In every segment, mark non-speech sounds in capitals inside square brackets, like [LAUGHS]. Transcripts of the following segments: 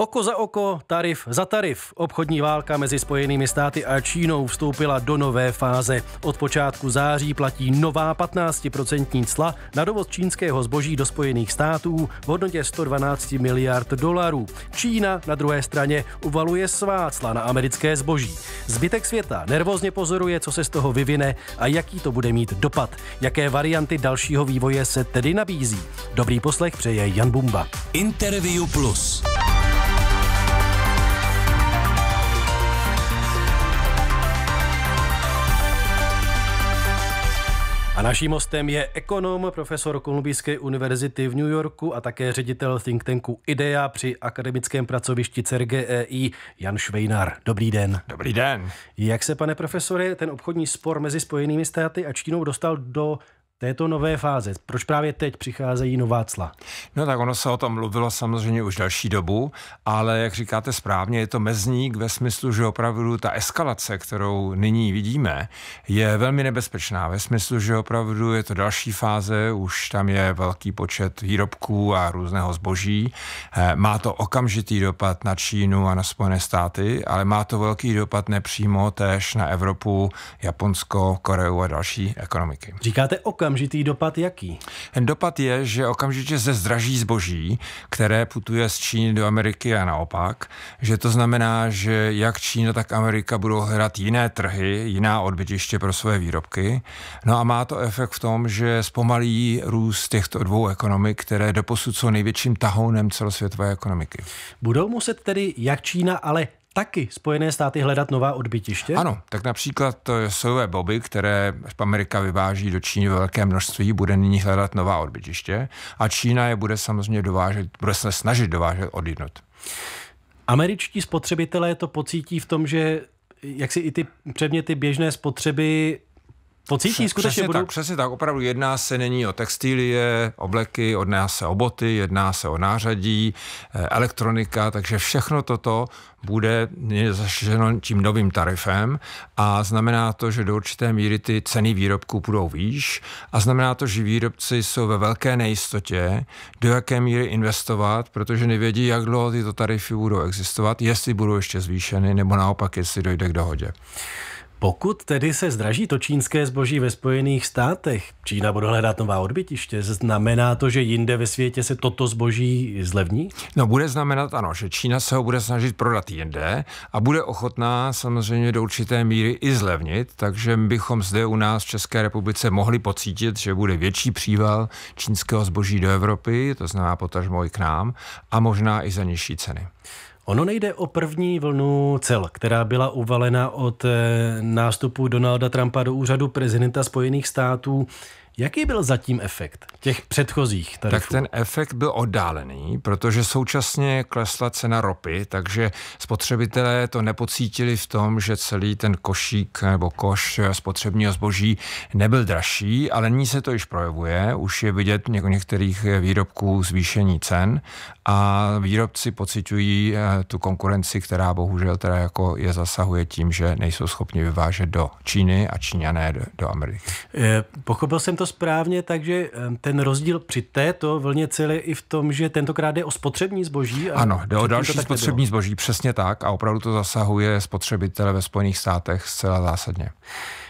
Oko za oko, tarif za tarif. Obchodní válka mezi Spojenými státy a Čínou vstoupila do nové fáze. Od počátku září platí nová 15% cla na dovoz čínského zboží do Spojených států v hodnotě 112 miliard dolarů. Čína na druhé straně uvaluje svá cla na americké zboží. Zbytek světa nervózně pozoruje, co se z toho vyvine a jaký to bude mít dopad. Jaké varianty dalšího vývoje se tedy nabízí. Dobrý poslech přeje Jan Bumba. Interview Plus. A naším hostem je ekonom, profesor Kolumbijské univerzity v New Yorku a také ředitel think tanku IDEA při akademickém pracovišti CERGEI Jan Švejnar. Dobrý den. Dobrý den. Jak se, pane profesore, ten obchodní spor mezi Spojenými státy a Čínou dostal do této nové fáze? Proč právě teď přicházejí nová cla? No tak ono se o tom mluvilo samozřejmě už další dobu, ale jak říkáte správně, je to mezník ve smyslu, že opravdu ta eskalace, kterou nyní vidíme, je velmi nebezpečná. Ve smyslu, že opravdu je to další fáze, už tam je velký počet výrobků a různého zboží. Eh, má to okamžitý dopad na Čínu a na Spojené státy, ale má to velký dopad nepřímo též na Evropu, Japonsko, Koreu a další ekonomiky. Říkáte okamžitý okamžitý dopad jaký? Dopad je, že okamžitě se zdraží zboží, které putuje z Číny do Ameriky a naopak, že to znamená, že jak Čína, tak Amerika budou hledat jiné trhy, jiná odbytiště pro své výrobky. No a má to efekt v tom, že zpomalí růst těchto dvou ekonomik, které doposud jsou největším tahounem celosvětové ekonomiky. Budou muset tedy jak Čína, ale taky Spojené státy hledat nová odbytiště? Ano, tak například eh, sojové boby, které Amerika vyváží do Číny ve velké množství, bude nyní hledat nová odbytiště a Čína je bude samozřejmě dovážet, bude se snažit dovážet od jednot. Američtí spotřebitelé to pocítí v tom, že jak si i ty předměty běžné spotřeby to cítí skutečně budou... tak, přesně tak, opravdu jedná se není o textilie, obleky, jedná se o boty, jedná se o nářadí, eh, elektronika, takže všechno toto bude zaštěno tím novým tarifem a znamená to, že do určité míry ty ceny výrobků budou výš a znamená to, že výrobci jsou ve velké nejistotě, do jaké míry investovat, protože nevědí, jak dlouho tyto tarify budou existovat, jestli budou ještě zvýšeny nebo naopak, jestli dojde k dohodě. Pokud tedy se zdraží to čínské zboží ve Spojených státech, Čína bude hledat nová odbytiště, znamená to, že jinde ve světě se toto zboží zlevní? No bude znamenat ano, že Čína se ho bude snažit prodat jinde a bude ochotná samozřejmě do určité míry i zlevnit, takže bychom zde u nás v České republice mohli pocítit, že bude větší příval čínského zboží do Evropy, to znamená potažmo i k nám, a možná i za nižší ceny. Ono nejde o první vlnu cel, která byla uvalena od eh, nástupu Donalda Trumpa do úřadu prezidenta Spojených států Jaký byl zatím efekt těch předchozích tarifů? Tak ten efekt byl oddálený, protože současně klesla cena ropy, takže spotřebitelé to nepocítili v tom, že celý ten košík nebo koš spotřebního zboží nebyl dražší, ale nyní se to již projevuje, už je vidět u některých výrobků zvýšení cen a výrobci pocitují eh, tu konkurenci, která bohužel teda jako je zasahuje tím, že nejsou schopni vyvážet do Číny a Číňané do Ameriky. Eh, pochopil jsem to správně, takže ten rozdíl při této vlně celé i v tom, že tentokrát jde o spotřební zboží. A ano, jde o další spotřební nebylo. zboží, přesně tak. A opravdu to zasahuje spotřebitele ve Spojených státech zcela zásadně.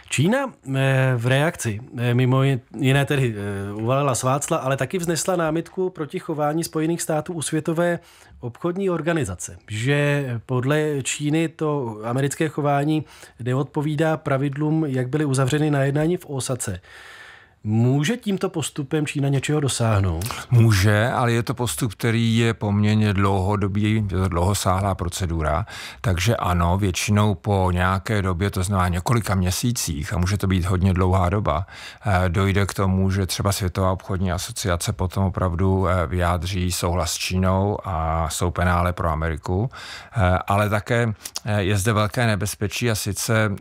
Čína eh, v reakci eh, mimo jiné tedy eh, uvalila svácla, ale taky vznesla námitku proti chování Spojených států u Světové obchodní organizace, že podle Číny to americké chování neodpovídá pravidlům, jak byly uzavřeny na jednání v Osace. Může tímto postupem Čína něčeho dosáhnout? Může, ale je to postup, který je poměrně dlouhodobý, dlouhosáhlá procedura, takže ano, většinou po nějaké době, to znamená několika měsících, a může to být hodně dlouhá doba, eh, dojde k tomu, že třeba Světová obchodní asociace potom opravdu eh, vyjádří souhlas s Čínou a jsou penále pro Ameriku, eh, ale také je zde velké nebezpečí a sice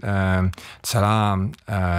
celá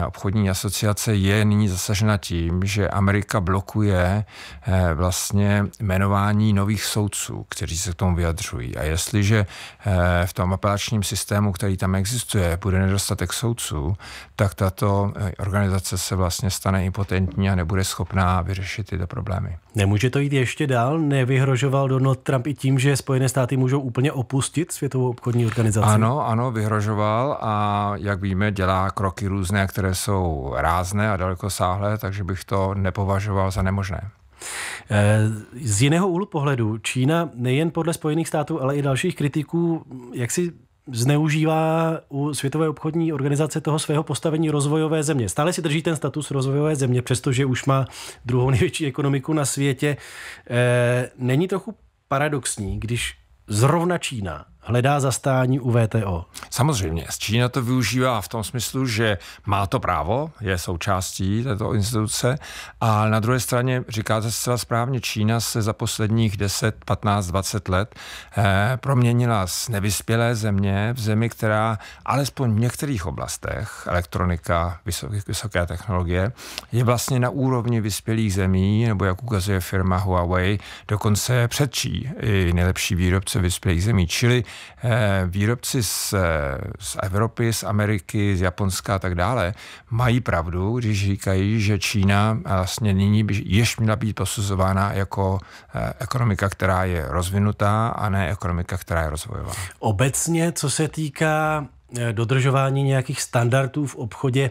obchodní asociace je nyní zase zasažena tím, že Amerika blokuje eh, vlastně jmenování nových soudců, kteří se k tomu vyjadřují. A jestliže eh, v tom apelačním systému, který tam existuje, bude nedostatek soudců, tak tato eh, organizace se vlastně stane impotentní a nebude schopná vyřešit tyto problémy. Nemůže to jít ještě dál? Nevyhrožoval Donald Trump i tím, že Spojené státy můžou úplně opustit Světovou obchodní organizaci? Ano, ano, vyhrožoval a jak víme, dělá kroky různé, které jsou rázné a daleko sáhlé dále, takže bych to nepovažoval za nemožné. Eh, z jiného úhlu pohledu, Čína nejen podle Spojených států, ale i dalších kritiků, jak si zneužívá u Světové obchodní organizace toho svého postavení rozvojové země. Stále si drží ten status rozvojové země, přestože už má druhou největší ekonomiku na světě. Eh, není trochu paradoxní, když zrovna Čína hledá zastání u VTO. Samozřejmě, Čína to využívá v tom smyslu, že má to právo, je součástí této instituce, a na druhé straně, říkáte zcela správně, Čína se za posledních 10, 15, 20 let eh, proměnila z nevyspělé země v zemi, která alespoň v některých oblastech, elektronika, vysoké, vysoké technologie, je vlastně na úrovni vyspělých zemí, nebo jak ukazuje firma Huawei, dokonce předčí i nejlepší výrobce vyspělých zemí. Čili Eh, výrobci z, z Evropy, z Ameriky, z Japonska a tak dále mají pravdu, když říkají, že Čína vlastně nyní by jež měla být posuzována jako eh, ekonomika, která je rozvinutá a ne ekonomika, která je rozvojová. Obecně, co se týká eh, dodržování nějakých standardů v obchodě,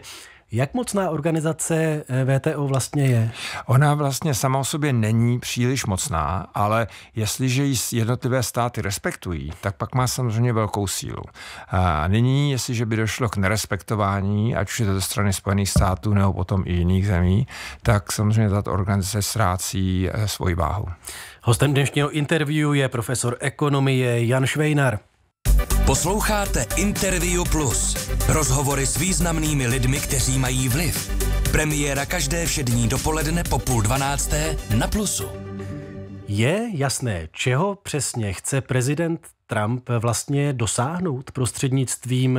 jak mocná organizace eh, VTO vlastně je? Ona vlastně sama o sobě není příliš mocná, ale jestliže ji jednotlivé státy respektují, tak pak má samozřejmě velkou sílu. A nyní, jestliže by došlo k nerespektování, ať už je to ze strany Spojených států nebo potom i jiných zemí, tak samozřejmě tato organizace ztrácí eh, svoji váhu. Hostem dnešního interview je profesor ekonomie Jan Švejnar. Posloucháte Interview Plus. Rozhovory s významnými lidmi, kteří mají vliv. Premiéra každé všední dopoledne po půl dvanácté na Plusu. Je jasné, čeho přesně chce prezident Trump vlastně dosáhnout prostřednictvím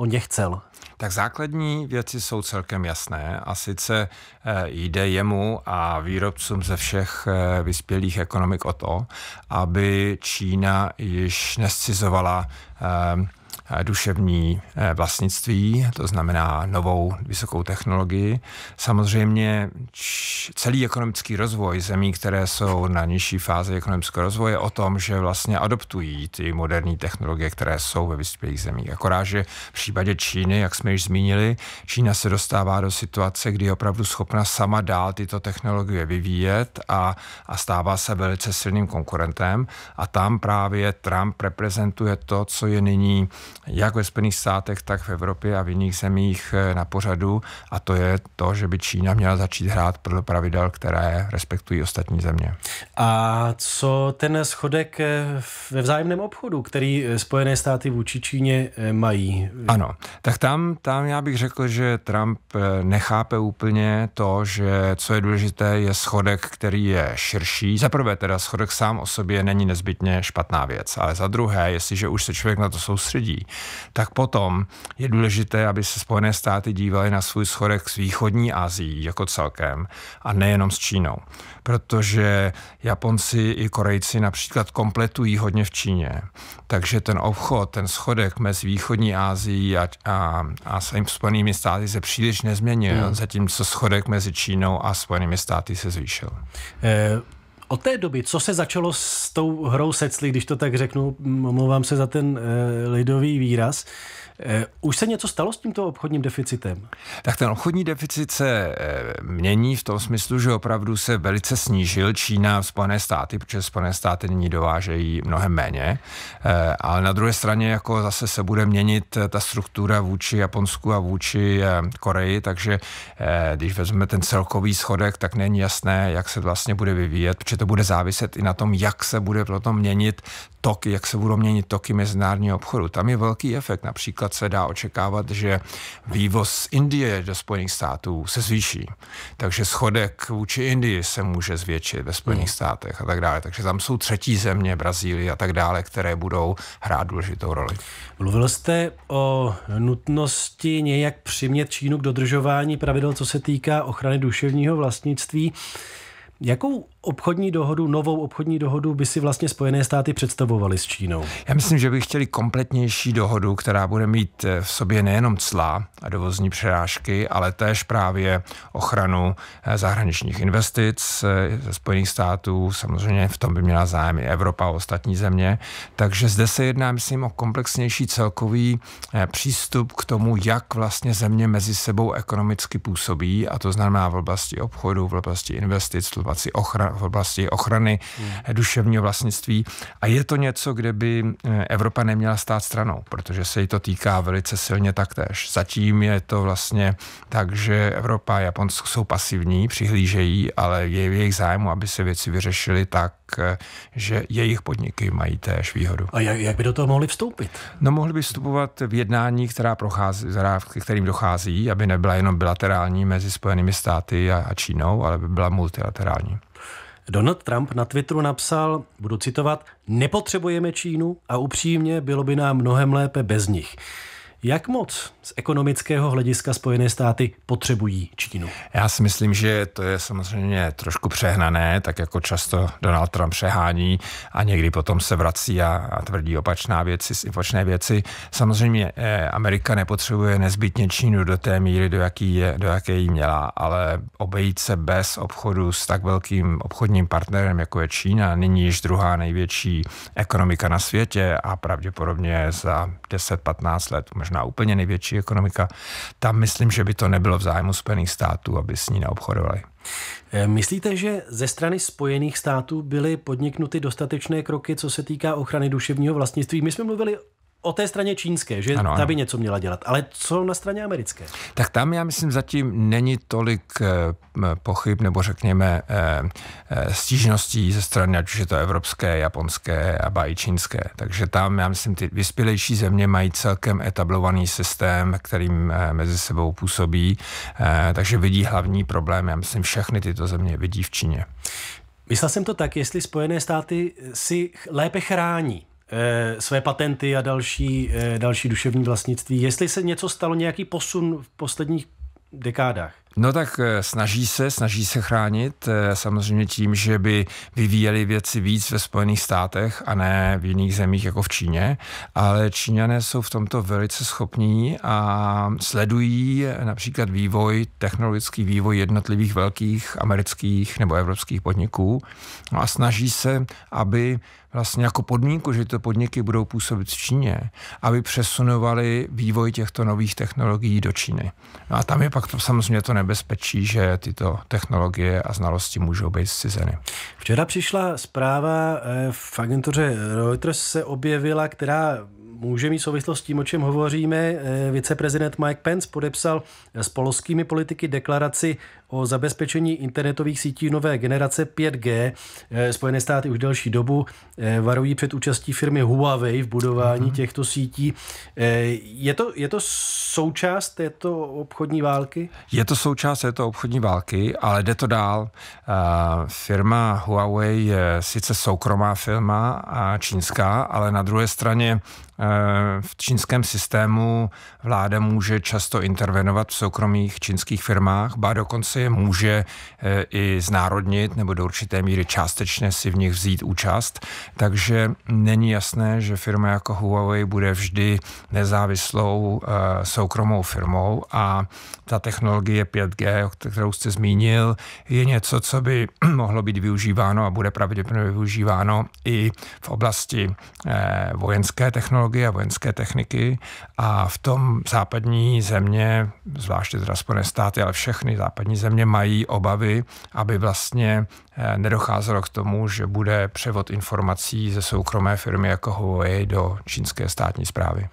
o něch chcel? Tak základní věci jsou celkem jasné a sice eh, jde jemu a výrobcům ze všech eh, vyspělých ekonomik o to, aby Čína již nescizovala eh, Eh, duševní eh, vlastnictví, to znamená novou vysokou technologii. Samozřejmě celý ekonomický rozvoj zemí, které jsou na nižší fázi ekonomického rozvoje, o tom, že vlastně adoptují ty moderní technologie, které jsou ve vyspělých zemích. Akorát, že v případě Číny, jak jsme již zmínili, Čína se dostává do situace, kdy je opravdu schopna sama dál tyto technologie vyvíjet a, a stává se velice silným konkurentem. A tam právě Trump reprezentuje to, co je nyní jak ve Spojených státech, tak v Evropě a v jiných zemích eh, na pořadu a to je to, že by Čína měla začít hrát podle pravidel, které respektují ostatní země. A co ten schodek eh, ve vzájemném obchodu, který eh, Spojené státy vůči Číně mají? Ano, tak tam, tam já bych řekl, že Trump nechápe úplně to, že co je důležité, je schodek, který je širší. Za prvé teda schodek sám o sobě není nezbytně špatná věc, ale za druhé, jestliže už se člověk na to soustředí, tak potom je důležité, aby se Spojené státy dívaly na svůj schodek s východní Asií jako celkem a nejenom s Čínou. Protože Japonci i Korejci například kompletují hodně v Číně. Takže ten obchod, ten schodek mezi východní Asií a, a, a Spojenými státy se příliš nezměnil, hmm. zatímco schodek mezi Čínou a Spojenými státy se zvýšil. Eh od té doby, co se začalo s tou hrou secli, když to tak řeknu, omlouvám se za ten e, lidový výraz, Eh, už se něco stalo s tímto obchodním deficitem? Tak ten obchodní deficit se eh, mění v tom smyslu, že opravdu se velice snížil Čína, Spojené státy, protože Spojené státy nyní dovážejí mnohem méně, eh, ale na druhé straně jako zase se bude měnit ta struktura vůči Japonsku a vůči Koreji, takže když vezmeme ten celkový schodek, tak není jasné, jak se vlastně bude vyvíjet, protože to bude záviset i na tom, jak se bude potom měnit toky, jak se budou měnit toky mezinárodního obchodu. Tam je velký efekt. Například se dá očekávat, že vývoz z Indie do Spojených států se zvýší. Takže schodek vůči Indii se může zvětšit ve Spojených hmm. státech a tak dále. Takže tam jsou třetí země, Brazílie a tak dále, které budou hrát důležitou roli. Mluvil jste o nutnosti nějak přimět Čínu k dodržování pravidel, co se týká ochrany duševního vlastnictví. Jakou obchodní dohodu, novou obchodní dohodu by si vlastně Spojené státy představovaly s Čínou? Já myslím, že by chtěli kompletnější dohodu, která bude mít eh, v sobě nejenom cla a dovozní přerážky, ale též právě ochranu eh, zahraničních investic eh, ze Spojených států. Samozřejmě v tom by měla zájem i Evropa a ostatní země. Takže zde se jedná, myslím, o komplexnější celkový přístup k tomu, jak vlastně země mezi sebou ekonomicky působí, a to znamená v oblasti obchodu, v oblasti investic, oblasti, ochra, v oblasti ochrany hmm. duševního vlastnictví. A je to něco, kde by eh, Evropa neměla stát stranou, protože se jí to týká velice silně taktéž. Zatím je to vlastně tak, že Evropa a Japonsko jsou pasivní, přihlížejí, ale je v jejich zájmu, aby se věci vyřešily tak, Eh, že jejich podniky mají též výhodu. A jak, jak by do toho mohli vstoupit? No mohli by vstupovat v jednání, která prochází, kterým dochází, aby nebyla jenom bilaterální mezi Spojenými státy a, a Čínou, ale by byla multilaterální. Donald Trump na Twitteru napsal, budu citovat, nepotřebujeme Čínu a upřímně bylo by nám mnohem lépe bez nich. Jak moc z ekonomického hlediska Spojené státy potřebují Čínu? Já si myslím, že to je samozřejmě trošku přehnané, tak jako často Donald Trump přehání a někdy potom se vrací a, a tvrdí opačná věci, opačné věci. Samozřejmě eh, Amerika nepotřebuje nezbytně Čínu do té míry, do, jaký je, do jaké ji měla, ale obejít se bez obchodu s tak velkým obchodním partnerem, jako je Čína, nyní již druhá největší ekonomika na světě a pravděpodobně za 10-15 let, možná úplně největší ekonomika, tam myslím, že by to nebylo v zájmu Spojených států, aby s ní neobchodovali. Eh, myslíte, že ze strany Spojených států byly podniknuty dostatečné kroky, co se týká ochrany duševního vlastnictví? My jsme mluvili o té straně čínské, že ano, ano. ta by něco měla dělat. Ale co na straně americké? Tak tam, já myslím, zatím není tolik eh, pochyb nebo řekněme eh, eh, stížností ze strany, ať už je to evropské, japonské a i čínské. Takže tam, já myslím, ty vyspělejší země mají celkem etablovaný systém, kterým mezi sebou působí. Takže vidí hlavní problém, já myslím, všechny tyto země vidí v Číně. Myslel jsem to tak, jestli Spojené státy si lépe chrání Eh, své patenty a další, eh, další duševní vlastnictví. Jestli se něco stalo, nějaký posun v posledních dekádách? No tak eh, snaží se, snaží se chránit samozřejmě tím, že by vyvíjeli věci víc ve Spojených státech a ne v jiných zemích jako v Číně, ale Číňané jsou v tomto velice schopní a sledují například vývoj, technologický vývoj jednotlivých velkých amerických nebo evropských podniků no a snaží se, aby vlastně jako podmínku, že ty podniky budou působit v Číně, aby přesunovali vývoj těchto nových technologií do Číny. No a tam je pak to, samozřejmě to nebezpečí, že tyto technologie a znalosti můžou být zcizeny. Včera přišla zpráva eh, v agentuře Reuters se objevila, která může mít souvislost s tím, o čem hovoříme. Eh, viceprezident Mike Pence podepsal eh, s polskými politiky deklaraci o zabezpečení internetových sítí nové generace 5G. Eh, Spojené státy už delší dobu varují před účastí firmy Huawei v budování mm-hmm. těchto sítí. Je to, je to součást této obchodní války? Je to součást této obchodní války, ale jde to dál. Firma Huawei je sice soukromá firma a čínská, ale na druhé straně Eh, v čínském systému vláda může často intervenovat v soukromých čínských firmách, ba dokonce je může eh, i znárodnit nebo do určité míry částečně si v nich vzít účast. Takže není jasné, že firma jako Huawei bude vždy nezávislou eh, soukromou firmou a ta technologie 5G, kterou jste zmínil, je něco, co by [CLEARS THROAT] mohlo být využíváno a bude pravděpodobně využíváno i v oblasti vojenské technologie technologie a vojenské techniky a v tom západní země, zvláště teda Spojené státy, ale všechny západní země mají obavy, aby vlastně eh, nedocházelo k tomu, že bude převod informací ze soukromé firmy jako Huawei do čínské státní zprávy.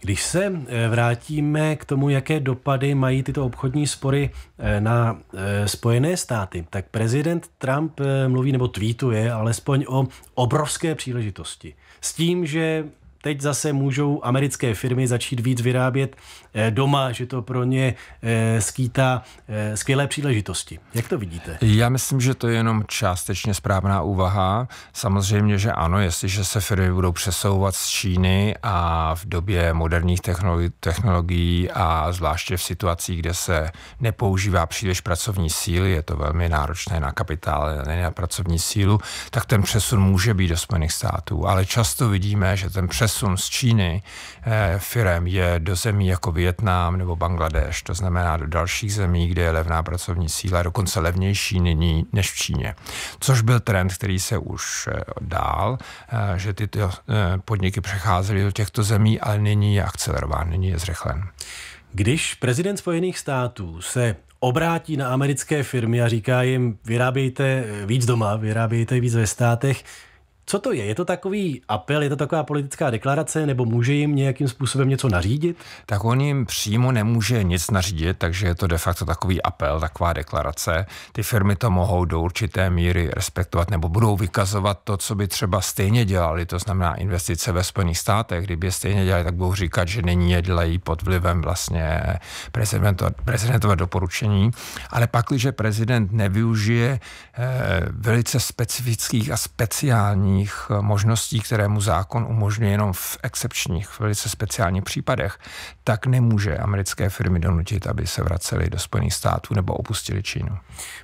Když se eh, vrátíme k tomu, jaké dopady mají tyto obchodní spory eh, na Spojené státy, tak prezident Trump mluví nebo tweetuje alespoň o obrovské příležitosti. S tím, že teď zase můžou americké firmy začít víc vyrábět eh, doma, že to pro ně eh, skýtá eh, skvělé příležitosti. Jak to vidíte? Já myslím, že to je jenom částečně správná úvaha. Samozřejmě, že ano, jestliže se firmy budou přesouvat z Číny a v době moderních technologií a zvláště v situacích, kde se nepoužívá příliš pracovní síly, je to velmi náročné na kapitál, ne na pracovní sílu, tak ten přesun může být do Spojených států. Ale často vidíme, že ten přesun přesun z Číny eh, firem je do zemí jako Vietnam nebo Bangladeš, to znamená do dalších zemí, kde je levná pracovní síla dokonce levnější nyní než v Číně. Což byl trend, který se už eh, dál, eh, že tyto podniky přecházely do těchto zemí, ale nyní je akcelerován, nyní je zrychlen. Když prezident Spojených států se obrátí na americké firmy a říká jim, vyrábějte víc doma, vyrábějte víc ve státech, co to je? Je to takový apel, je to taková politická deklarace, nebo může jim nějakým způsobem něco nařídit? Tak on jim přímo nemůže nic nařídit, takže je to de facto takový apel, taková deklarace. Ty firmy to mohou do určité míry respektovat nebo budou vykazovat to, co by třeba stejně dělali, to znamená investice ve Spojených státech. Kdyby je stejně dělali, tak budou říkat, že není je dělají pod vlivem vlastně prezidentové doporučení. Ale pak, když prezident nevyužije eh, velice specifických a speciálních legislativních eh, možností, které mu zákon umožňuje jenom v excepčních, velice speciálních případech, tak nemůže americké firmy donutit, aby se vraceli do Spojených států nebo opustili Čínu.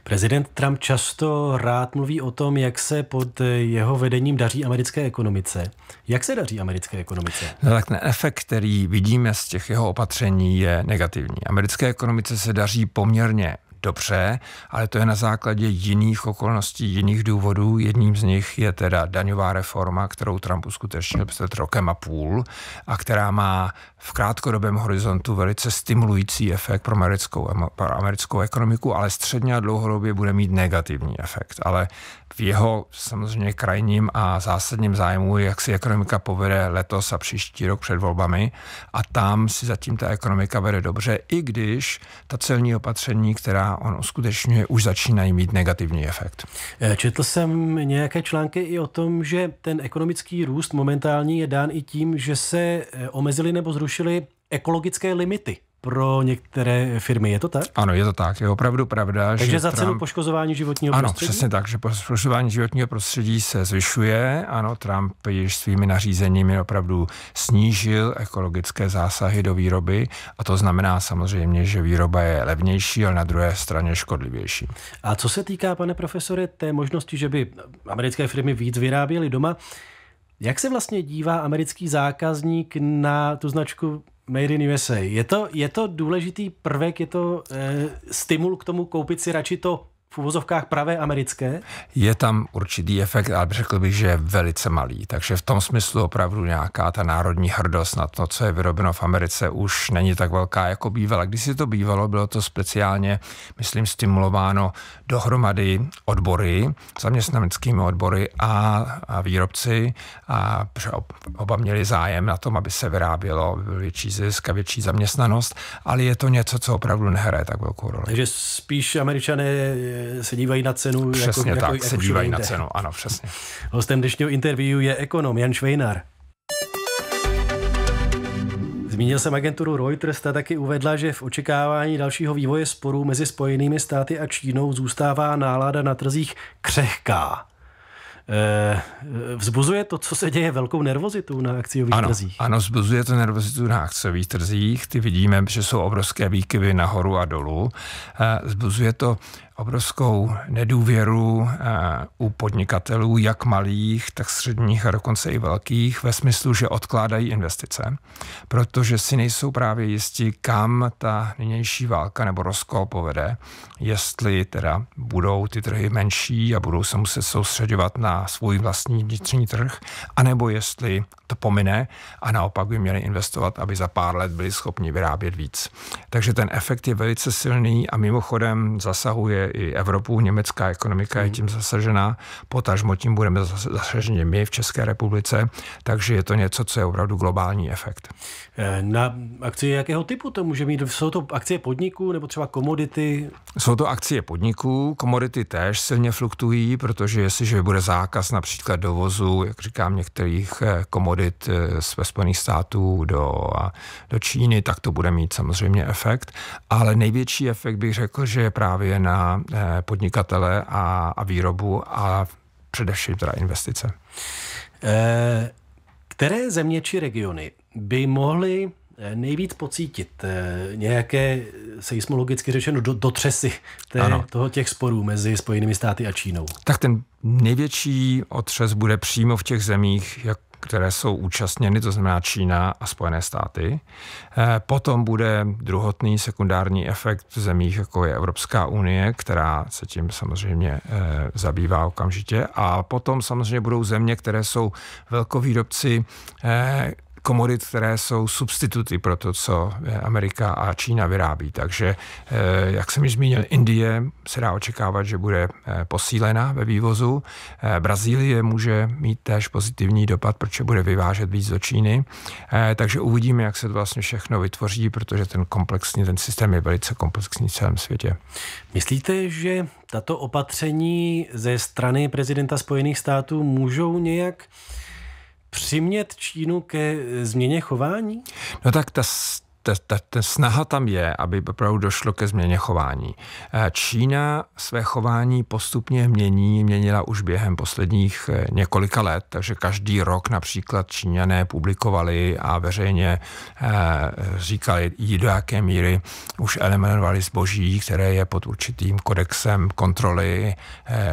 Prezident Trump často rád mluví o tom, jak se pod jeho vedením daří americké ekonomice. Jak se daří americké ekonomice? No tak ten efekt, který vidíme z těch jeho opatření, je negativní. Americké ekonomice se daří poměrně dobře, ale to je na základě jiných okolností, jiných důvodů. Jedním z nich je teda daňová reforma, kterou Trump uskutečnil před rokem a půl a která má v krátkodobém horizontu velice stimulující efekt pro americkou, pro americkou ekonomiku, ale středně a dlouhodobě bude mít negativní efekt. Ale v jeho samozřejmě krajním a zásadním zájmu, jak si ekonomika povede letos a příští rok před volbami. A tam si zatím ta ekonomika vede dobře, i když ta celní opatření, která on uskutečňuje, už začínají mít negativní efekt. Eh, četl jsem nějaké články i o tom, že ten ekonomický růst momentální je dán i tím, že se eh, omezili nebo zrušili ekologické limity pro některé firmy. Je to tak? Ano, je to tak. Je opravdu pravda. Takže že za cenu poškozování životního ano, prostředí? Ano, přesně tak, že poškozování životního prostředí se zvyšuje. Ano, Trump již svými nařízeními opravdu snížil ekologické zásahy do výroby a to znamená samozřejmě, že výroba je levnější, ale na druhé straně škodlivější. A co se týká, pane profesore, té možnosti, že by americké firmy víc vyráběly doma, jak se vlastně dívá americký zákazník na tu značku Made in USA. Je to, je to důležitý prvek, je to e, stimul k tomu koupit si radši to v uvozovkách pravé americké? Je tam určitý efekt, ale řekl bych, že je velice malý. Takže v tom smyslu opravdu nějaká ta národní hrdost na to, co je vyrobeno v Americe, už není tak velká, jako bývala. Když si to bývalo, bylo to speciálně, myslím, stimulováno dohromady odbory, zaměstnaneckými odbory a, a výrobci. A oba měli zájem na tom, aby se vyrábělo větší zisk a větší zaměstnanost, ale je to něco, co opravdu nehraje tak velkou roli. Takže spíš američané se dívají na cenu. Jako- přesně jako, tak, jako, se jako dívají na cenu, ano, přesně. Hostem dnešního interview je ekonom Jan Švejnar. Zmínil jsem agenturu Reuters, ta taky uvedla, že v očekávání dalšího vývoje sporů mezi Spojenými státy a Čínou zůstává nálada na trzích křehká. Eh, vzbuzuje to, co se děje, velkou nervozitu na akciových ano, trzích? Ano, vzbuzuje to nervozitu na akciových trzích. Ty vidíme, že jsou obrovské výkyvy nahoru a dolů. Eh, vzbuzuje to obrovskou nedůvěru eh, u podnikatelů, jak malých, tak středních a dokonce i velkých, ve smyslu, že odkládají investice, protože si nejsou právě jistí, kam ta nynější válka nebo rozkol povede, jestli teda budou ty trhy menší a budou se muset soustředovat na svůj vlastní vnitřní trh, anebo jestli to pomine a naopak by měli investovat, aby za pár let byli schopni vyrábět víc. Takže ten efekt je velice silný a mimochodem zasahuje i Evropu, německá ekonomika mm. je hmm. tím zasažená, potažmo tím budeme zasaženi my v České republice, takže je to něco, co je opravdu globální efekt. Eh, na akcie jakého typu to může mít? Jsou to akcie podniků nebo třeba komodity? Jsou to akcie podniků, komodity též silně fluktují, protože jestliže bude zákaz například dovozu, jak říkám, některých eh, komodit eh, z Spojených států do, do Číny, tak to bude mít samozřejmě efekt, ale největší efekt bych řekl, že je právě na Eh, podnikatele a, a výrobu a především teda investice. Eh, které země či regiony by mohly eh, nejvíc pocítit nějaké seismologicky řečeno do, dotřesy té, toho těch sporů mezi Spojenými státy a Čínou? Tak ten největší otřes bude přímo v těch zemích, jak které jsou účastněny, to znamená Čína a Spojené státy. Eh, potom bude druhotný sekundární efekt v zemích, jako je Evropská unie, která se tím samozřejmě eh, zabývá okamžitě. A potom samozřejmě budou země, které jsou velkovýrobci eh, komodit, které jsou substituty pro to, co eh, Amerika a Čína vyrábí. Takže, eh, jak jsem již zmínil, Indie se dá očekávat, že bude eh, posílena ve vývozu. Brazílie může mít též pozitivní dopad, protože bude vyvážet víc do Číny. Takže uvidíme, jak se to vlastně všechno vytvoří, protože ten komplexní, ten systém je velice komplexní v celém světě. Myslíte, že tato opatření ze strany prezidenta Spojených států můžou nějak přimět Čínu ke eh, změně chování? No tak ta, ta, ta, ta snaha tam je, aby opravdu došlo ke změně chování. Eh, Čína své chování postupně mění, měnila už během posledních eh, několika let, takže každý rok například Číňané publikovali a veřejně říkali, i do jaké míry už eliminovali zboží, které je pod určitým kodexem kontroly,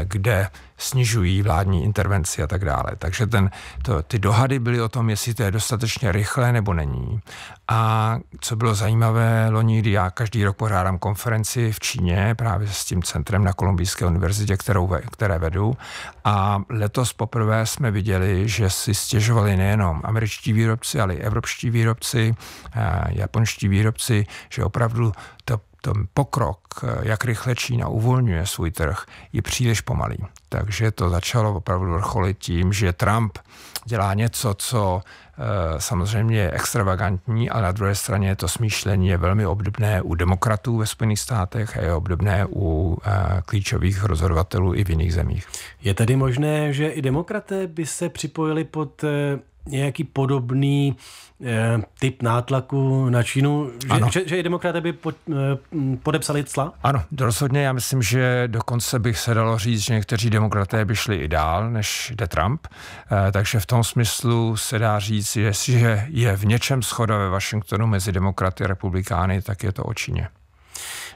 kde snižují vládní intervenci a tak dále. Takže ten, to, ty dohady byly o tom, jestli to je dostatečně rychlé nebo není. A co bylo zajímavé loni, kdy já každý rok pořádám konferenci v Číně právě s tím centrem na Kolumbijské univerzitě, kterou, které vedu. A letos poprvé jsme viděli, že si stěžovali nejenom američtí výrobci, ale i evropští výrobci, eh, japonští výrobci, že opravdu to ten pokrok, jak rychle Čína uvolňuje svůj trh, je příliš pomalý. Takže to začalo opravdu vrcholit tím, že Trump dělá něco, co Eh, samozřejmě extravagantní, ale na druhé straně to smýšlení je velmi obdobné u demokratů ve Spojených státech a je obdobné u eh, klíčových rozhodovatelů i v jiných zemích. Je tedy možné, že i demokraté by se připojili pod eh, nějaký podobný typ nátlaku na Čínu, že, že, že i demokraté by pod, podepsali cla? Ano, rozhodně. Já myslím, že dokonce bych se dalo říct, že někteří demokraté by šli i dál, než jde Trump. Takže v tom smyslu se dá říct, říct, jestliže je v něčem schoda ve Washingtonu mezi demokraty a republikány, tak je to o Číně.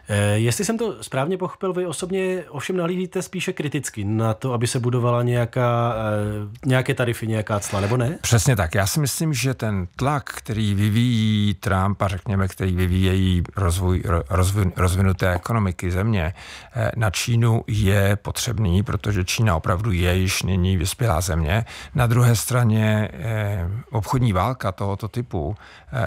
Eh, jestli jsem to správně pochopil, vy osobně ovšem nalídíte spíše kriticky na to, aby se budovala nějaká, eh, nějaké tarify, nějaká cla, nebo ne? Přesně tak. Já si myslím, že ten tlak, který vyvíjí Trump a řekněme, který vyvíjejí rozvoj, rozvin, rozvinuté ekonomiky země eh, na Čínu je potřebný, protože Čína opravdu je již nyní vyspělá země. Na druhé straně obchodní válka tohoto typu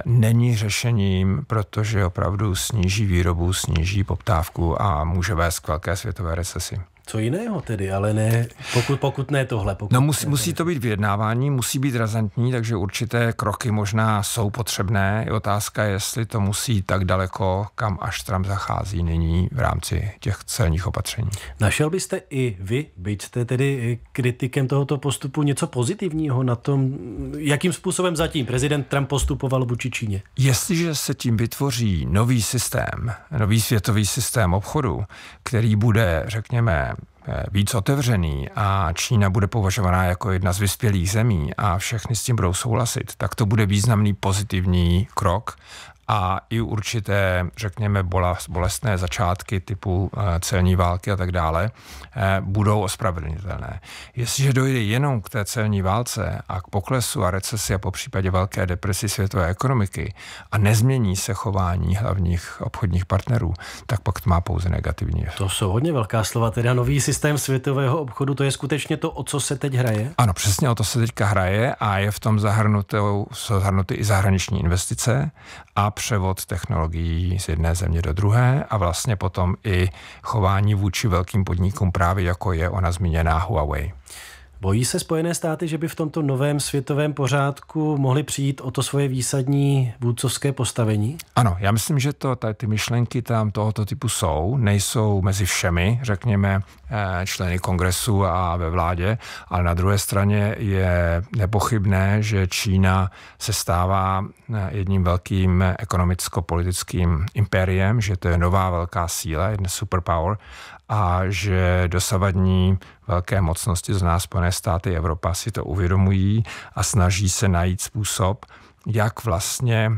není řešením, protože opravdu sníží výrobu, sníží sníží poptávku a může vést k velké světové recesi co jiného tedy, ale ne, pokud, pokud ne tohle. Pokud no musí, ne, musí to být vyjednávání, musí být razantní, takže určité kroky možná jsou potřebné. Je otázka, jestli to musí tak daleko, kam až Trump zachází nyní v rámci těch celních opatření. Našel byste i vy, byť jste tedy kritikem tohoto postupu, něco pozitivního na tom, jakým způsobem zatím prezident Trump postupoval v Číně? Jestliže se tím vytvoří nový systém, nový světový systém obchodu, který bude, řekněme, Eh, víc otevřený a Čína bude považovaná jako jedna z vyspělých zemí a všechny s tím budou souhlasit, tak to bude významný pozitivní krok a i určité, řekněme, bolestné začátky typu eh, celní války a tak dále, eh, budou ospravedlnitelné. Jestliže dojde jenom k té celní válce a k poklesu a recesi a po případě velké depresi světové ekonomiky a nezmění se chování hlavních obchodních partnerů, tak pak to má pouze negativní To jsou hodně velká slova, teda nový systém světového obchodu, to je skutečně to, o co se teď hraje? Ano, přesně o to se teďka hraje a je v tom zahrnuté, jsou zahrnuty i zahraniční investice a převod technologií z jedné země do druhé a vlastně potom i chování vůči velkým podnikům právě jako je ona zmíněná Huawei. Bojí se Spojené státy, že by v tomto novém světovém pořádku mohli přijít o to svoje výsadní vůdcovské postavení? Ano, já myslím, že to, ta, ty myšlenky tam tohoto typu jsou. Nejsou mezi všemi, řekněme, eh, členy kongresu a ve vládě, ale na druhé straně je nepochybné, že Čína se stává eh, jedním velkým ekonomicko-politickým impériem, že to je nová velká síla, jedna superpower a že dosavadní velké mocnosti, z nás Spojené státy Evropa, si to uvědomují a snaží se najít způsob, jak vlastně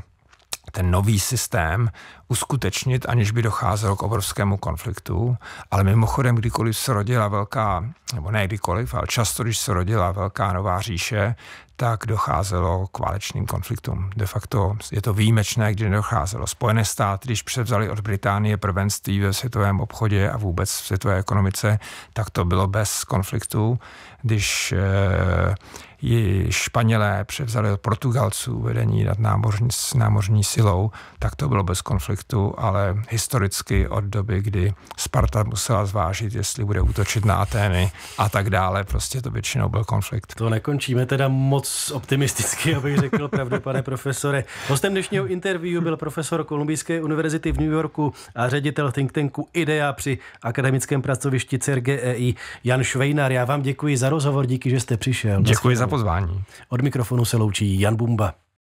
ten nový systém uskutečnit, aniž by docházelo k obrovskému konfliktu. Ale mimochodem, kdykoliv se rodila velká, nebo ne kdykoliv, ale často, když se rodila velká nová říše, tak docházelo k válečným konfliktům. De facto je to výjimečné, kdy nedocházelo. Spojené státy, když převzali od Británie prvenství ve světovém obchodě a vůbec v světové ekonomice, tak to bylo bez konfliktů. Když eh, ji Španělé převzali od Portugalců vedení nad námořní, námořní silou, tak to bylo bez konfliktů konfliktu, ale historicky od doby, kdy Sparta musela zvážit, jestli bude útočit na Atény a tak dále. Prostě to většinou byl konflikt. To nekončíme teda moc optimisticky, [LAUGHS] abych řekl pravdu, pane profesore. Hostem dnešního interview byl profesor Kolumbijské univerzity v New Yorku a ředitel think tanku IDEA při akademickém pracovišti CERGEI e Jan Švejnar. Já vám děkuji za rozhovor, díky, že jste přišel. Děkuji za pozvání. Od mikrofonu se loučí Jan Bumba.